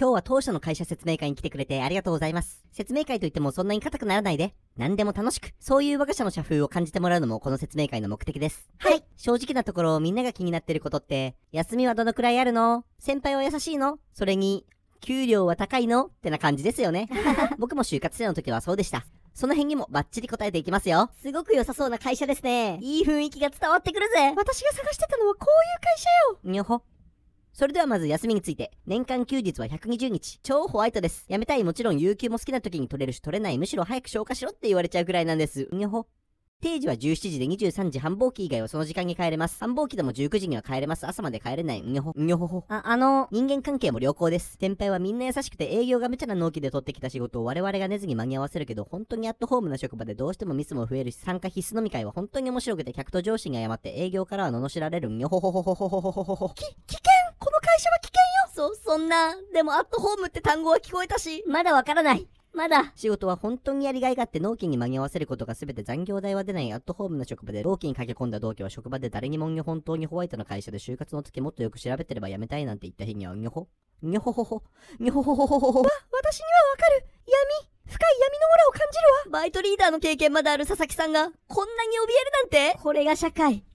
今日は当初の会社説明会に来てくれてありがとうございます。説明会といってもそんなに硬くならないで、何でも楽しく、そういう我が社の社風を感じてもらうのもこの説明会の目的です。はい。正直なところみんなが気になってることって、休みはどのくらいあるの先輩は優しいのそれに、給料は高いのってな感じですよね。僕も就活生の時はそうでした。その辺にもバッチリ答えていきますよ。すごく良さそうな会社ですね。いい雰囲気が伝わってくるぜ。私が探してたのはこういう会社よ。にょほ。それではまず休みについて。年間休日は120日。超ホワイトです。やめたいもちろん有給も好きな時に取れるし取れないむしろ早く消化しろって言われちゃうくらいなんです。にょほ。定時は17時で23時繁忙期以外はその時間に帰れます。繁忙期でも19時には帰れます。朝まで帰れない。にょほ、にょほほ。あ、あの人間関係も良好です。先輩はみんな優しくて営業がちゃな納期で取ってきた仕事を我々が寝ずに間に合わせるけど、本当にアットホームな職場でどうしてもミスも増えるし、参加必須飲み会は本当に面白くて客と上司に謝って営業からは罵られる。にょほほほほほほほほほ。き、きかそんな、でもアットホームって単語は聞こえたし、まだわからない。まだ仕事は本当にやりがいがあって納期に間に合わせることが全て残業代は出ないアットホームの職場で納期に駆け込んだ同期は職場で誰にもんに本当にホワイトの会社で就活の時もっとよく調べてれば辞めたいなんて言った日にはにょほにょほほほにょほほほほほほわ私にはわかる闇深い闇のオーラを感じるわバイトリーダーの経験まだある佐々木さんがこんなに怯えるなんてこれが社会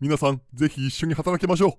皆さん、ぜひ一緒に働きましょう。